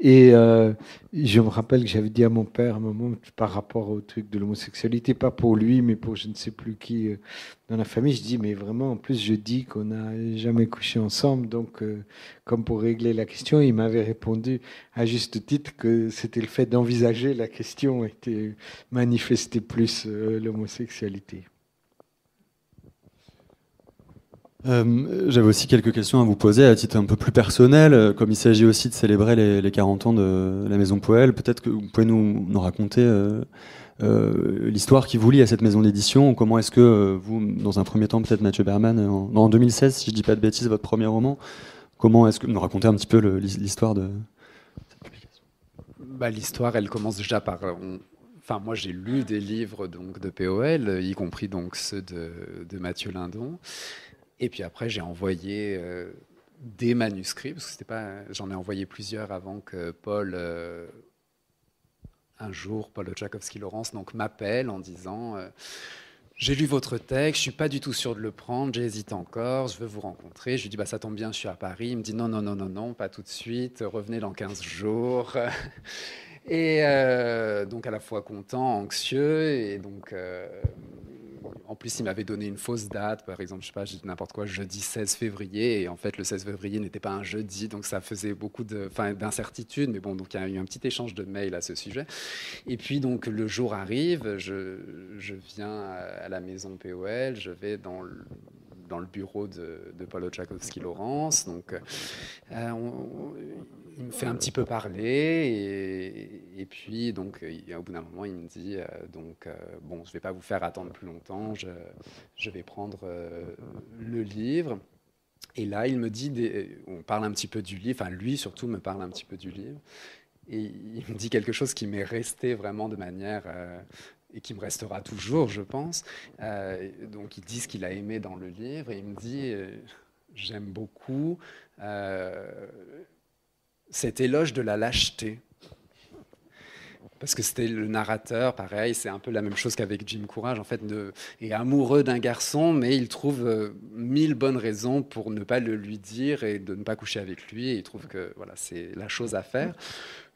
Et euh, je me rappelle que j'avais dit à mon père à un moment, par rapport au truc de l'homosexualité, pas pour lui, mais pour je ne sais plus qui euh, dans la famille, je dis, mais vraiment, en plus, je dis qu'on n'a jamais couché ensemble. Donc, euh, comme pour régler la question, il m'avait répondu à juste titre que c'était le fait d'envisager la question était manifester plus l'homosexualité. Euh, j'avais aussi quelques questions à vous poser à titre un peu plus personnel. Euh, comme il s'agit aussi de célébrer les, 40 ans de la Maison Poël, peut-être que vous pouvez nous, raconter euh, l'histoire qui vous lie à cette maison d'édition. Comment est-ce que vous, dans un premier temps, peut-être Mathieu Berman, en, 2016, si je dis pas de bêtises, votre premier roman, comment est-ce que nous raconter un petit peu l'histoire de cette publication bah, L'histoire, elle commence déjà par... Enfin, moi, j'ai lu des livres donc de POL, y compris donc ceux de, de Mathieu Lindon. Et puis après, j'ai envoyé euh, des manuscrits, parce que pas, j'en ai envoyé plusieurs avant que Paul, euh, un jour, Paul Tchaikovsky-Laurence, donc m'appelle en disant euh, J'ai lu votre texte, je suis pas du tout sûr de le prendre, j'hésite encore, je veux vous rencontrer. Je lui dis bah, Ça tombe bien, je suis à Paris. Il me dit Non, non, non, non, non, pas tout de suite, revenez dans 15 jours. Et donc à la fois content, anxieux, et donc en plus, il m'avait donné une fausse date, par exemple, je sais pas, n'importe quoi, jeudi 16 février, et en fait, le 16 février n'était pas un jeudi, donc ça faisait beaucoup d'incertitudes, mais bon, donc il y a eu un petit échange de mails à ce sujet. Et puis, donc, le jour arrive, je, je viens à la maison POL, je vais dans le, dans le bureau de, de Paolo Tchaikovsky-Laurence. Donc, euh, il me fait un petit peu parler. Et, puis, donc, au bout d'un moment, il me dit euh, donc, euh, Bon, je ne vais pas vous faire attendre plus longtemps, je, je vais prendre le livre. Et là, il me dit on parle un petit peu du livre, enfin, lui surtout me parle un petit peu du livre. Et il me dit quelque chose qui m'est resté vraiment de manière et qui me restera toujours, je pense. Euh, donc il dit ce qu'il a aimé dans le livre et il me dit euh, j'aime beaucoup euh, cet éloge de la lâcheté. Parce que c'était le narrateur, pareil, c'est un peu la même chose qu'avec Jim Courage, en fait, de, est amoureux d'un garçon, mais il trouve mille bonnes raisons pour ne pas le lui dire et de ne pas coucher avec lui, et il trouve que voilà, c'est la chose à faire.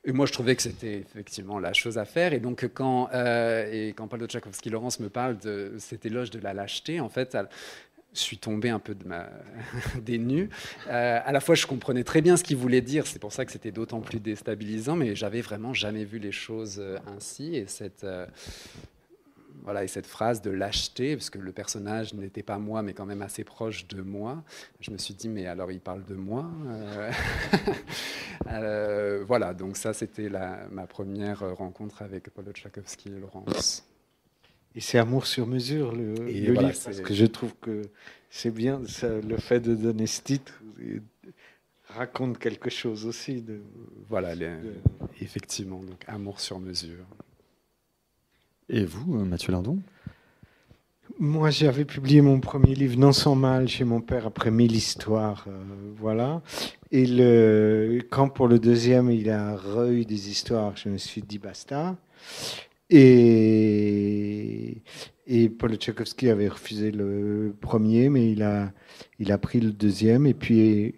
Et moi, je trouvais que c'était effectivement la chose à faire. Et donc, quand, euh, et quand Paul Tchaikovsky Laurence me parle de cet éloge de la lâcheté, en fait, je suis tombé un peu de ma... des nues. Euh, à la fois, je comprenais très bien ce qu'il voulait dire. C'est pour ça que c'était d'autant plus déstabilisant. Mais j'avais vraiment jamais vu les choses euh, ainsi. Et cette, voilà, et cette phrase de lâcheté, parce que le personnage n'était pas moi, mais quand même assez proche de moi, je me suis dit, mais alors il parle de moi euh, euh, Voilà, donc ça, c'était ma première rencontre avec Paulo Tchaikovsky et Laurence. Et c'est amour sur mesure, le, livre, parce que je trouve que c'est bien le fait de donner ce titre raconte quelque chose aussi voilà effectivement donc amour sur mesure et vous, euh, Mathieu Lardon moi, j'avais publié mon premier livre, Non sans mal, chez mon père après mille histoires. Euh, voilà. Et le, quand pour le deuxième, il a re des histoires, je me suis dit basta. Et, et Paul Tchaikovsky avait refusé le premier, mais il a, il a pris le deuxième. Et puis,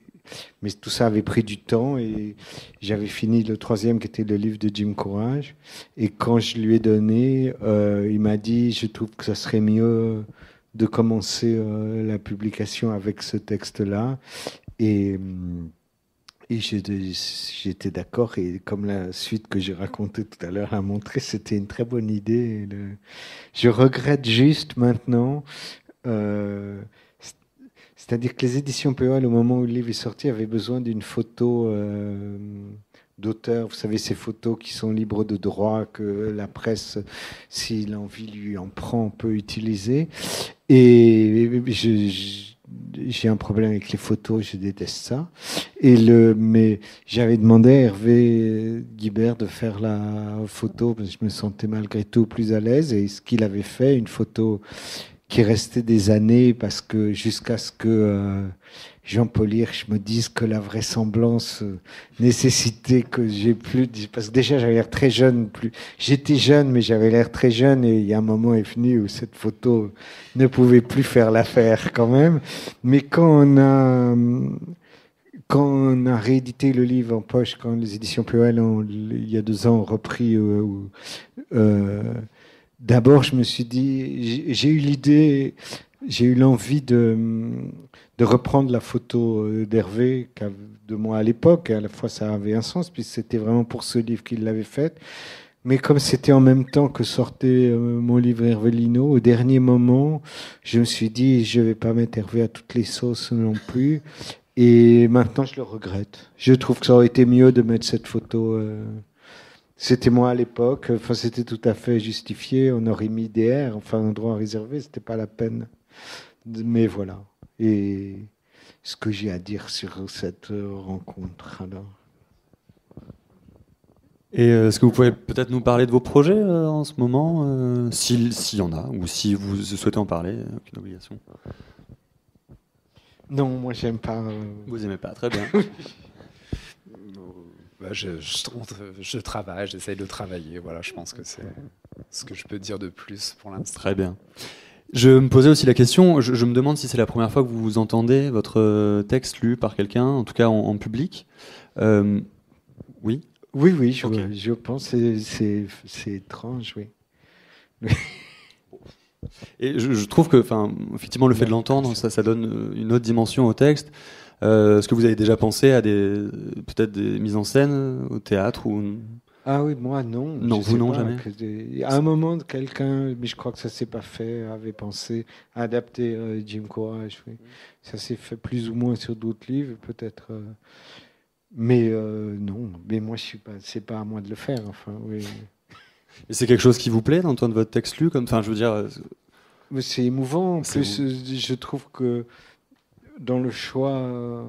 mais tout ça avait pris du temps et j'avais fini le troisième qui était le livre de Jim Courage. Et quand je lui ai donné, euh, il m'a dit Je trouve que ça serait mieux de commencer euh, la publication avec ce texte-là. Et. Euh, j'étais d'accord. Et comme la suite que j'ai racontée tout à l'heure a montré, c'était une très bonne idée. Je regrette juste maintenant euh, c'est-à-dire que les éditions POL, au moment où le livre est sorti, avaient besoin d'une photo euh, d'auteur. Vous savez, ces photos qui sont libres de droit, que la presse, s'il en envie, lui en prend, peut utiliser. Et j'ai un problème avec les photos, je déteste ça. Et le, mais j'avais demandé à Hervé Guibert de faire la photo, parce que je me sentais malgré tout plus à l'aise. Et ce qu'il avait fait, une photo qui restait des années parce que jusqu'à ce que euh, Jean-Paul Hirsch me dise que la vraisemblance euh, nécessitait que j'ai plus parce que déjà j'avais l'air très jeune plus j'étais jeune mais j'avais l'air très jeune et il y a un moment est venu où cette photo ne pouvait plus faire l'affaire quand même mais quand on a quand on a réédité le livre en poche, quand les éditions POL, il y a deux ans, ont repris euh, euh D'abord, je me suis dit, j'ai eu l'idée, j'ai eu l'envie de, reprendre la photo euh, d'Hervé, de moi à l'époque. À la fois, ça avait un sens, puis c'était vraiment pour ce livre qu'il l'avait faite. Mais comme c'était en même temps que sortait euh, mon livre Lino, au dernier moment, je me suis dit, je ne vais pas mettre Hervé à toutes les sauces non plus. Et maintenant, je le regrette. Je trouve que ça aurait été mieux de mettre cette photo. Euh, c'était moi à l'époque, enfin, c'était tout à fait justifié, on aurait mis des R, enfin un droit réservé, c'était pas la peine. Mais voilà. Et ce que j'ai à dire sur cette rencontre Et euh, est-ce que vous pouvez peut-être nous parler de vos projets euh, en ce moment, euh, s'il y en a, ou si vous souhaitez en parler, aucune obligation. Non, moi j'aime pas. Vous aimez pas, très bien. Bah, je, travaille, j'essaye de travailler. Voilà, je pense que c'est ce que je peux dire de plus pour l'instant. Très bien. Je me posais aussi la question, je, me demande si c'est la première fois que vous entendez votre euh, texte lu par quelqu'un, en tout cas en, public. Euh, oui Oui, oui, je, pense que c'est étrange, oui. Et je, trouve que, effectivement, le fait de l'entendre, ça, ça donne une autre dimension au texte. Euh, est-ce que vous avez déjà pensé à des peut-être des mises en scène euh, au théâtre ou ah oui, moi non. Non, vous non, jamais. À un moment, quelqu'un, mais je crois que ça s'est pas fait, avait pensé à adapter euh, Jim Courage. Mm. Ça s'est fait plus ou moins sur d'autres livres, peut-être. Mais non, mais moi je suis pas, c'est pas à moi de le faire. Enfin, oui. Et c'est quelque chose qui vous plaît d'entendre votre texte lu, comme, enfin, je veux dire. C'est émouvant. En plus, je trouve que dans le choix. Euh,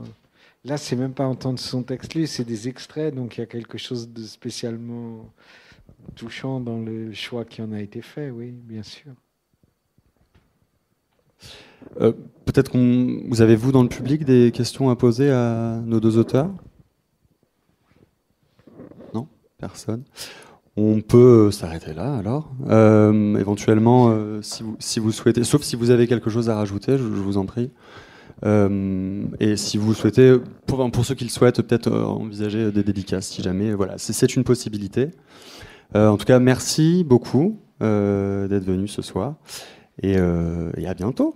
là, c'est même pas entendre son texte lu, c'est des extraits, donc il y a quelque chose de spécialement touchant dans le choix qui en a été fait, oui, bien sûr. Euh, peut-être qu'on vous avez vous dans le public des questions à poser à nos deux auteurs Non, personne. On peut euh, s'arrêter là alors. éventuellement, si, vous, souhaitez, sauf si vous avez quelque chose à rajouter, je vous en prie. Euh, et si vous souhaitez, pour, ceux qui le souhaitent, peut-être euh, envisager des dédicaces, si jamais. Voilà, c'est une possibilité. Euh, en tout cas, merci beaucoup d'être venu ce soir et à bientôt.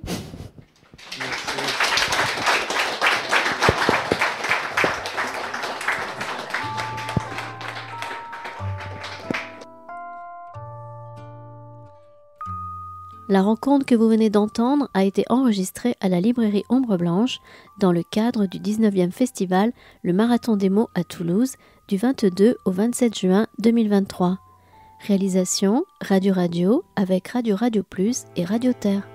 La rencontre que vous venez d'entendre a été enregistrée à la librairie Ombre Blanche dans le cadre du 19e festival Le Marathon des mots à Toulouse du 22 au 27 juin 2023. Réalisation Radio Radio avec Radio Radio Plus et Radio Terre.